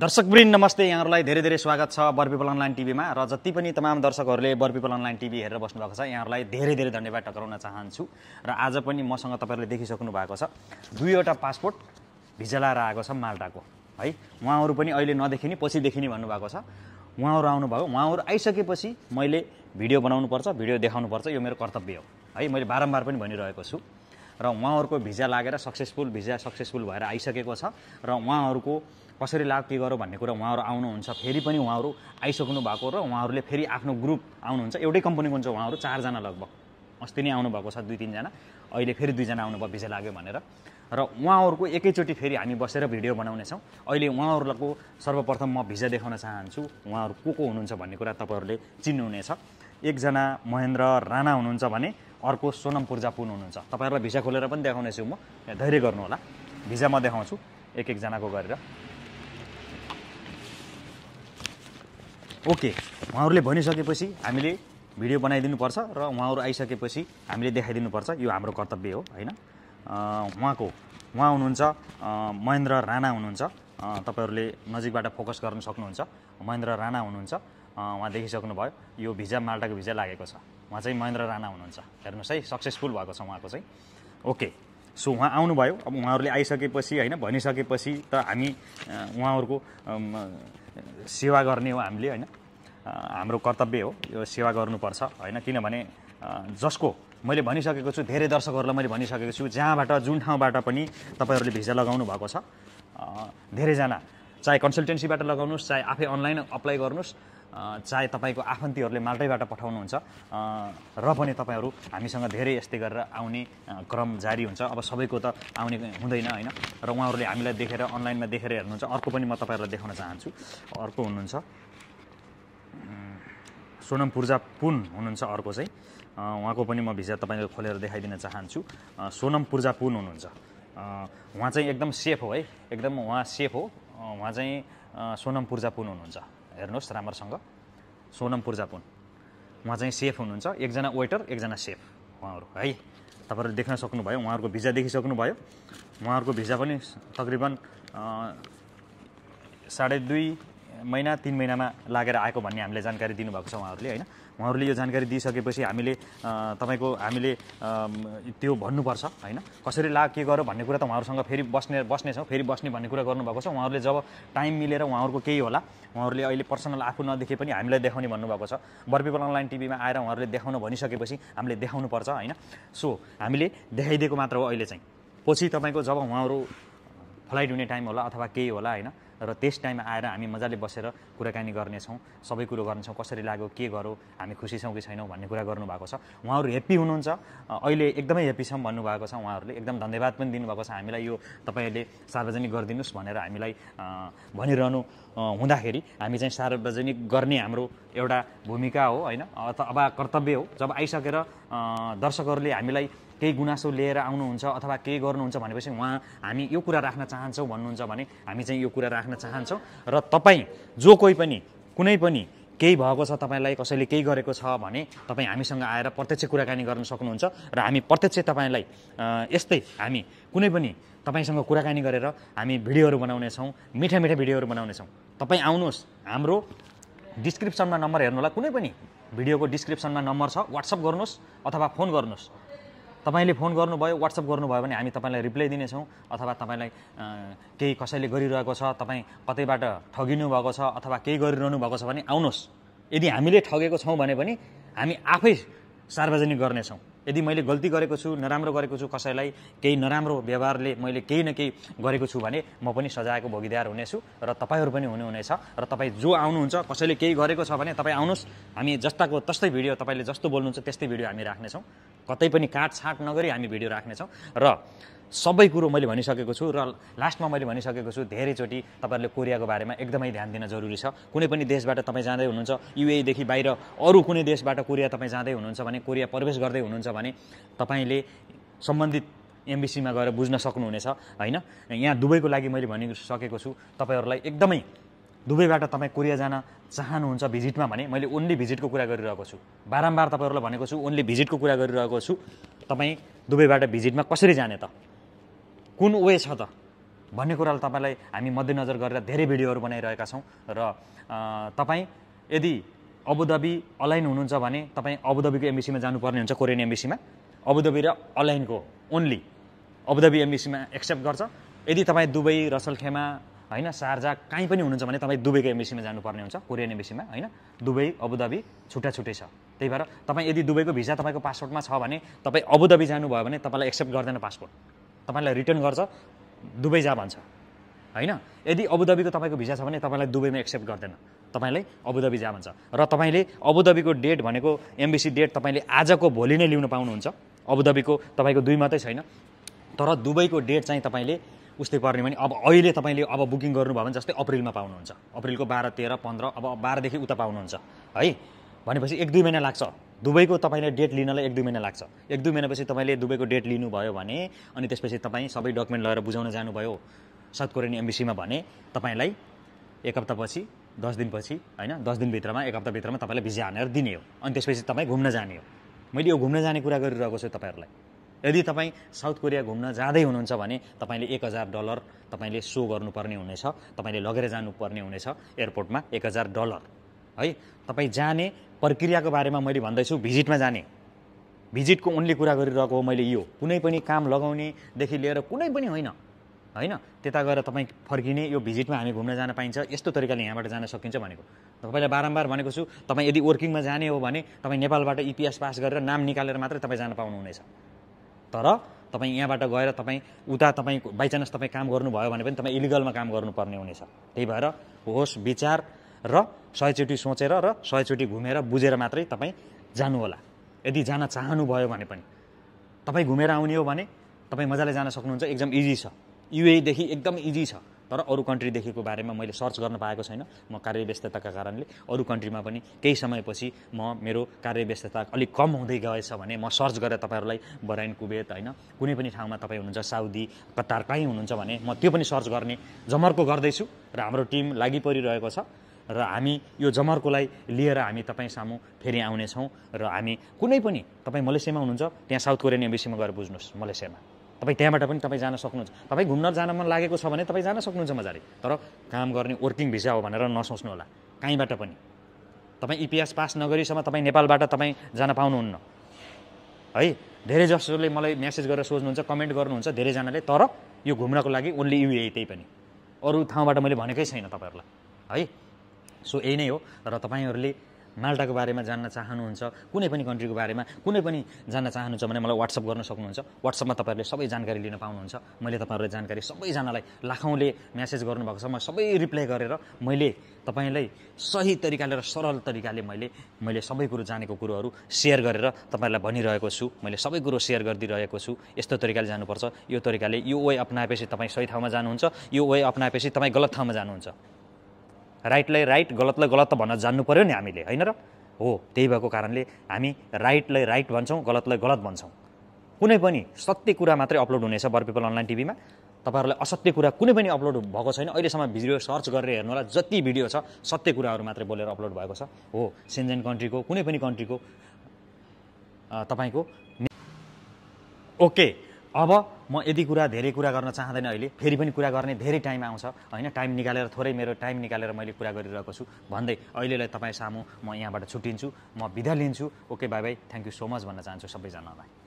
दर्शकवृन्द नमस्ते यहाँहरूलाई धेरै धेरै स्वागत छ बर्पिपल अनलाइन टिभीमा र जति पनि तमाम दर्शकहरूले बर्पिपल अनलाइन टिभी हेरेर बस्नु भएको छ यहाँहरूलाई धेरै धेरै धन्यवाद टक्राउन चाहन्छु र आज पनि मसँग तपाईँहरूले देखिसक्नु भएको छ दुईवटा पासपोर्ट भिजलाएर आएको छ मालदाको है उहाँहरू पनि अहिले नदेखिने पछि देखिने भन्नुभएको छ उहाँहरू आउनुभयो उहाँहरू आइसकेपछि मैले भिडियो बनाउनुपर्छ भिडियो देखाउनुपर्छ यो मेरो कर्तव्य हो है मैले बारम्बार पनि भनिरहेको छु र उहाँहरूको भिजा लागेर सक्सेसफुल भिजा सक्सेसफुल भएर आइसकेको छ र उहाँहरूको कसरी लाभ के गरौँ भन्ने कुरा उहाँहरू आउनुहुन्छ फेरि पनि उहाँहरू आइसक्नु भएको र उहाँहरूले फेरि आफ्नो ग्रुप आउनुहुन्छ एउटै कम्पनीको हुन्छ उहाँहरू चारजना लगभग अस्ति नै आउनुभएको छ दुई तिनजना अहिले फेरि दुईजना आउनुभयो भिजा लाग्यो भनेर र उहाँहरूको एकैचोटि फेरि हामी बसेर भिडियो बनाउनेछौँ अहिले उहाँहरूलाई सर्वप्रथम म भिजा देखाउन चाहन्छु उहाँहरू को को हुनुहुन्छ भन्ने कुरा तपाईँहरूले चिन्नुहुनेछ एकजना महेन्द्र राणा हुनुहुन्छ भने अर्को सोनम पूर्जापुन हुनुहुन्छ तपाईँहरूलाई भिजा खोलेर पनि देखाउनेछु म धैर्य गर्नुहोला भिजा म देखाउँछु एक एकजनाको गरेर ओके उहाँहरूले भनिसकेपछि हामीले भिडियो बनाइदिनुपर्छ र उहाँहरू आइसकेपछि हामीले देखाइदिनुपर्छ यो हाम्रो कर्तव्य हो होइन उहाँको उहाँ हुनुहुन्छ महेन्द्र राणा हुनुहुन्छ तपाईँहरूले नजिकबाट फोकस गर्न सक्नुहुन्छ महेन्द्र राणा हुनुहुन्छ उहाँ देखिसक्नुभयो यो भिजा माल्टाको भिजा लागेको छ उहाँ चाहिँ महेन्द्र राणा हुनुहुन्छ हेर्नुहोस् है सक्सेसफुल भएको छ उहाँको चाहिँ ओके सो उहाँ आउनुभयो अब उहाँहरूले आइसकेपछि होइन भनिसकेपछि त हामी उहाँहरूको सेवा गर्ने हो हामीले होइन हाम्रो कर्तव्य हो यो सेवा गर्नुपर्छ होइन किनभने जसको मैले भनिसकेको छु धेरै दर्शकहरूलाई मैले भनिसकेको छु जहाँबाट जुन ठाउँबाट पनि तपाईँहरूले भिजा लगाउनु भएको छ धेरैजना चाहे कन्सल्टेन्सीबाट लगाउनुहोस् चाहे आफै अनलाइन अप्लाई गर्नुहोस् चाहे तपाईँको आफन्तीहरूले माल्टैबाट पठाउनुहुन्छ र पनि तपाईँहरू हामीसँग धेरै यस्तै गरेर आउने क्रम जारी हुन्छ अब सबैको त आउने हुँदैन होइन र उहाँहरूले हामीलाई देखेर अनलाइनमा देखेर हेर्नुहुन्छ अर्को पनि म तपाईँहरूलाई देखाउन चाहन्छु अर्को हुनुहुन्छ सोनम पूर्जा पुन हुनुहुन्छ अर्को चाहिँ उहाँको पनि म भिजा तपाईँको खोलेर देखाइदिन चाहन्छु सोनम पूर्जा पुन हुनुहुन्छ उहाँ चाहिँ एकदम सेफ हो है एकदम उहाँ सेफ हो उहाँ चाहिँ सोनम पूर्जा पुन हुनुहुन्छ हेर्नुहोस् राम्रोसँग सोनम पूर्जा पुन उहाँ चाहिँ सेफ हुनुहुन्छ एकजना वेटर एकजना सेफ उहाँहरू है तपाईँहरू देख्न सक्नुभयो उहाँहरूको भिजा देखिसक्नुभयो उहाँहरूको भिजा पनि तकरिबन साढे दुई महिना तिन महिनामा लागेर आएको भन्ने हामीले जानकारी दिनुभएको छ उहाँहरूले होइन उहाँहरूले यो जानकारी दिइसकेपछि हामीले तपाईँको हामीले त्यो भन्नुपर्छ होइन कसरी लाग के गर्यो भन्ने कुरा त उहाँहरूसँग फेरि बस्ने बस्नेछौँ फेरि बस्ने भन्ने कुरा गर्नुभएको छ उहाँहरूले जब टाइम मिलेर उहाँहरूको केही होला उहाँहरूले अहिले पर्सनल आफू नदेखे पनि हामीलाई देखाउने भन्नुभएको छ बर्पिपल अनलाइन टिभीमा आएर उहाँहरूले देखाउनु भनिसकेपछि हामीले देखाउनुपर्छ होइन सो हामीले देखाइदिएको मात्र हो अहिले चाहिँ पछि तपाईँको जब उहाँहरू फ्लाइट हुने टाइम होला अथवा केही होला होइन र त्यस टाइममा आएर हामी मजाले बसेर कुराकानी गर्नेछौँ सबै कुरो गर्नेछौँ कसरी लाग्यो के गरौँ हामी खुसी छौँ कि छैनौँ भन्ने कुरा गर्नुभएको छ उहाँहरू हेप्पी हुनुहुन्छ अहिले एकदमै हेप्पी छौँ भन्नुभएको छ उहाँहरूले एकदम धन्यवाद पनि दिनुभएको छ हामीलाई यो तपाईँहरूले सार्वजनिक गरिदिनुहोस् भनेर हामीलाई भनिरहनु हुँदाखेरि हामी चाहिँ सार्वजनिक गर्ने हाम्रो एउटा भूमिका हो होइन अथवा कर्तव्य हो जब आइसकेर दर्शकहरूले हामीलाई केही गुनासो लिएर आउनुहुन्छ अथवा केही गर्नुहुन्छ भनेपछि उहाँ हामी यो कुरा राख्न चाहन्छौँ भन्नुहुन्छ भने हामी चाहिँ यो कुरा राख्न चाहन्छौँ र तपाईँ जो कोही पनि कुनै पनि केही भएको छ तपाईँलाई कसैले केही गरेको छ भने तपाईँ हामीसँग आएर प्रत्यक्ष कुराकानी गर्न सक्नुहुन्छ र हामी प्रत्यक्ष तपाईँलाई यस्तै हामी कुनै पनि तपाईँसँग कुराकानी गरेर हामी भिडियोहरू बनाउनेछौँ मिठा मिठा भिडियोहरू बनाउनेछौँ तपाईँ आउनुहोस् हाम्रो डिस्क्रिप्सनमा नम्बर हेर्नु होला कुनै पनि भिडियोको डिस्क्रिप्सनमा नम्बर छ वाट्सएप गर्नुहोस् अथवा फोन गर्नुहोस् तपाईँले फोन गर्नुभयो वाट्सएप गर्नुभयो भने हामी तपाईँलाई रिप्लाई दिनेछौँ अथवा तपाईँलाई केही कसैले गरिरहेको छ तपाईँ कतैबाट ठगिनु भएको छ अथवा केही गरिरहनु भएको छ भने आउनुहोस् यदि हामीले ठगेको छौँ भने पनि हामी आफै सार्वजनिक गर्नेछौँ यदि मैले गल्ती गरेको छु नराम्रो गरेको छु कसैलाई केही नराम्रो व्यवहारले मैले केही न केही गरेको छु भने म पनि सजायको भोगिदार हुनेछु र तपाईँहरू पनि हुनुहुनेछ र तपाईँ जो आउनुहुन्छ कसैले केही गरेको छ भने तपाईँ आउनुहोस् हामी जस्ताको तस्तै भिडियो तपाईँले जस्तो बोल्नुहुन्छ त्यस्तै भिडियो हामी राख्नेछौँ कतै पनि काटछाट नगरी हामी भिडियो राख्नेछौँ र सबै कुरो मैले भनिसकेको छु र लास्टमा मैले भनिसकेको छु धेरैचोटि तपाईँहरूले कोरियाको बारेमा एकदमै ध्यान दिन जरुरी छ कुनै पनि देशबाट तपाईँ जाँदै हुनुहुन्छ युएदेखि बाहिर अरू कुनै देशबाट कोरिया तपाईँ जाँदै हुनुहुन्छ भने कोरिया प्रवेश गर्दै हुनुहुन्छ भने तपाईँले सम्बन्धित एमबिसीमा गएर बुझ्न सक्नुहुनेछ होइन यहाँ दुबईको लागि मैले भनिसकेको छु तपाईँहरूलाई एकदमै दुबईबाट तपाईँ कोरिया जान चाहनुहुन्छ भिजिटमा भने मैले ओन्ली भिजिटको कुरा गरिरहेको छु बारम्बार तपाईँहरूलाई भनेको छु ओन्ली भिजिटको कुरा गरिरहेको छु तपाईँ दुबईबाट भिजिटमा कसरी जाने त कुन वे छ त भन्ने कुरालाई तपाईँलाई हामी मध्यनजर गरेर धेरै भिडियोहरू बनाइरहेका छौँ र तपाईँ यदि अबुधाबी अलाइन हुनुहुन्छ भने तपाईँ अबुधाबीको एमबिसीमा जानुपर्ने हुन्छ कोरियन एमबिसीमा अबुधाबी र अलाइनको ओन्ली अबुधाबी एमबिसीमा एक्सेप्ट गर्छ यदि तपाईँ दुबई रसलखेमा होइन सार्जा कहीँ पनि हुनुहुन्छ भने तपाईँ दुबईको एम्बेसीमा जानुपर्ने हुन्छ कोरियन एम्बेसीमा होइन दुबई अबुधाबी छुट्टा छुट्टै छ त्यही भएर तपाईँ यदि दुबईको भिजा तपाईँको पासपोर्टमा छ भने तपाईँ अबुधाबी जानुभयो भने तपाईँलाई एक्सेप्ट गर्दैन पासपोर्ट तपाईँलाई रिटर्न गर्छ दुबई जा भन्छ होइन यदि अबुधाबीको तपाईँको भिजा छ भने तपाईँलाई दुबईमा एक्सेप्ट गर्दैन तपाईँलाई अबुधाबी जा भन्छ र तपाईँले अबुधाबीको डेट भनेको एम्बेसी डेट तपाईँले आजको भोलि नै लिनु पाउनुहुन्छ अबुधाबीको तपाईँको दुई मात्रै छैन तर दुबईको डेट चाहिँ तपाईँले उस्तै पर्ने भने अब अहिले तपाईँले अब बुकिङ गर्नुभयो भने जस्तै अप्रिलमा पाउनुहुन्छ अप्रिलको बाह्र तेह्र पन्ध्र अब बाह्रदेखि उता पाउनुहुन्छ है भनेपछि एक दुई महिना लाग्छ दुबईको तपाईँले डेट लिनलाई एक दुई महिना लाग्छ एक दुई महिनापछि तपाईँले दुबईको डेट लिनुभयो भने अनि त्यसपछि तपाईँ सबै डकुमेन्ट लगेर बुझाउन जानुभयो साउथ कोरियन एम्बेसीमा भने तपाईँलाई एक हप्तापछि दस दिनपछि होइन दस दिनभित्रमा एक हप्ताभित्रमा तपाईँलाई भिजा हानेर दिने हो अनि त्यसपछि तपाईँ घुम्न जाने हो मैले यो घुम्न जाने कुरा गरिरहेको छु तपाईँहरूलाई यदि तपाईँ साउथ कोरिया घुम्न जाँदै हुनुहुन्छ भने तपाईँले एक हजार डलर तपाईँले सो गर्नुपर्ने हुनेछ तपाईँले लगेर जानुपर्ने हुनेछ एयरपोर्टमा एक हजार डलर है तपाईँ जाने प्रक्रियाको बारेमा मैले भन्दैछु भिजिटमा जाने भिजिटको ओन्ली कुरा गरिरहेको हो मैले यो कुनै पनि काम लगाउनेदेखि लिएर कुनै पनि होइन होइन त्यता गएर तपाईँ फर्किने यो भिजिटमा हामी घुम्न जान पाइन्छ यस्तो तरिकाले यहाँबाट जान सकिन्छ भनेको तपाईँलाई बारम्बार भनेको छु तपाईँ यदि वर्किङमा जाने हो भने तपाईँ नेपालबाट इपिएस e पास गरेर नाम निकालेर मात्रै तपाईँ जान पाउनुहुनेछ तर तपाईँ यहाँबाट गएर तपाईँ उता तपाईँ बाइचान्स तपाईँ काम गर्नुभयो भने पनि तपाईँ इलिगलमा काम गर्नुपर्ने हुनेछ त्यही भएर होस् विचार र सयचोटि सोचेर र सयचोटि घुमेर बुझेर मात्रै तपाईँ जानुहोला यदि जान चाहनुभयो भने पनि तपाईँ घुमेर आउने हो भने तपाईँ मजाले जान सक्नुहुन्छ एकदम इजी छ युएदेखि एकदम इजी छ तर अरू कन्ट्रीदेखिको बारेमा मैले सर्च गर्न पाएको छैन म कार्यव्यस्तताका कारणले अरू कन्ट्रीमा पनि केही समयपछि म मेरो कार्यव्यस्तता अलिक कम हुँदै गएछ भने म सर्च गरेर तपाईँहरूलाई बराइन कुबेत होइन कुनै पनि ठाउँमा तपाईँ हुनुहुन्छ साउदी कतार कहीँ हुनुहुन्छ भने म त्यो पनि सर्च गर्ने जमर्को गर्दैछु र हाम्रो टिम लागि परिरहेको छ र हामी यो जमर्कोलाई लिएर हामी तपाईँ सामु फेरि आउनेछौँ र हामी कुनै पनि तपाईँ मलेसियामा हुनुहुन्छ त्यहाँ साउथ कोरियन एम्बेसीमा गएर बुझ्नुहोस् मलेसियामा तपाईँ त्यहाँबाट पनि तपाईँ जान सक्नुहुन्छ तपाईँ घुम्न जान मन लागेको छ भने तपाईँ जान सक्नुहुन्छ मजाले तर काम गर्ने वर्किङ भिसा हो भनेर नसोच्नु होला कहीँबाट पनि तपाईँ इपिएस e पास नगरीसम्म तपाईँ नेपालबाट तपाईँ जान पाउनुहुन्न है धेरै जसोले मलाई म्यासेज गरेर सोध्नुहुन्छ कमेन्ट गर्नुहुन्छ धेरैजनाले तर यो घुम्नको लागि ओन्ली युए त्यही पनि अरू ठाउँबाट मैले भनेकै छैन तपाईँहरूलाई है सो यही नै हो र तपाईँहरूले माल्टाको बारेमा जान्न चाहनुहुन्छ कुनै पनि कन्ट्रीको बारेमा कुनै पनि जान्न चाहनुहुन्छ भने मलाई वाट्सअप गर्न सक्नुहुन्छ वाट्सएपमा तपाईँहरूले सबै जानकारी लिन पाउनुहुन्छ मैले तपाईँहरूलाई जानकारी सबैजनालाई लाखौँले म्यासेज गर्नुभएको छ म सबै रिप्लाई गरेर मैले तपाईँलाई सही तरिकाले र सरल तरिकाले मैले मैले सबै कुरो जानेको कुरोहरू सेयर गरेर तपाईँहरूलाई भनिरहेको छु मैले सबै कुरो सेयर गरिदिइरहेको छु यस्तो तरिकाले जानुपर्छ यो तरिकाले यो वे अप्नाएपछि तपाईँ सही ठाउँमा जानुहुन्छ यो वे अप्नाएपछि तपाईँ गलत ठाउँमा जानुहुन्छ राइटलाई राइट गलतलाई गलत त भन्न जान्नु पऱ्यो नि हामीले होइन र हो त्यही भएको कारणले हामी राइटलाई राइट भन्छौँ गलतलाई गलत भन्छौँ कुनै पनि सत्य कुरा मात्रै अपलोड हुनेछ बरपिपल अनलाइन टिभीमा तपाईँहरूलाई असत्य कुरा कुनै पनि अपलोड भएको छैन अहिलेसम्म भिडियो सर्च गरेर हेर्नु होला जति भिडियो छ सत्य कुराहरू मात्रै बोलेर अपलोड भएको छ हो सेन्जेन कन्ट्रीको कुनै पनि कन्ट्रीको तपाईँको ओके अब म यति कुरा धेरै कुरा गर्न चाहँदैन अहिले फेरि पनि कुरा गर्ने धेरै टाइम आउँछ होइन टाइम निकालेर थोरै मेरो टाइम निकालेर मैले कुरा गरिरहेको छु भन्दै अहिलेलाई तपाईँ सामु म यहाँबाट छुट्टिन्छु म बिदा लिन्छु okay bye bye thank you so much भन्न चाहन्छु सबैजनालाई